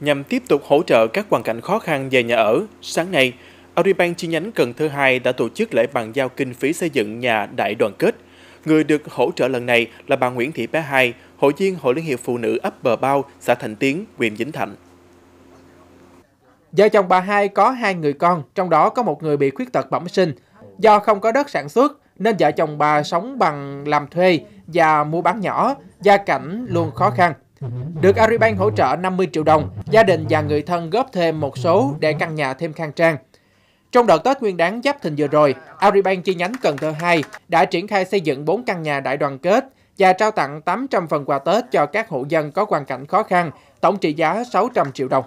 Nhằm tiếp tục hỗ trợ các hoàn cảnh khó khăn về nhà ở, sáng nay, Agribank chi nhánh Cần Thơ 2 đã tổ chức lễ bàn giao kinh phí xây dựng nhà đại đoàn kết. Người được hỗ trợ lần này là bà Nguyễn Thị Bé Hai, hội viên Hội Liên hiệp Phụ nữ ấp Bờ Bao, xã Thành Tiến, huyện Vĩnh Thạnh. Vợ chồng bà Hai có hai người con, trong đó có một người bị khuyết tật bẩm sinh. Do không có đất sản xuất, nên vợ chồng bà sống bằng làm thuê và mua bán nhỏ, gia cảnh luôn khó khăn. Được Agribank hỗ trợ 50 triệu đồng, gia đình và người thân góp thêm một số để căn nhà thêm khang trang. Trong đợt Tết Nguyên đáng Giáp thình vừa rồi, Agribank chi nhánh Cần Thơ 2 đã triển khai xây dựng 4 căn nhà đại đoàn kết và trao tặng 800 phần quà Tết cho các hộ dân có hoàn cảnh khó khăn, tổng trị giá 600 triệu đồng.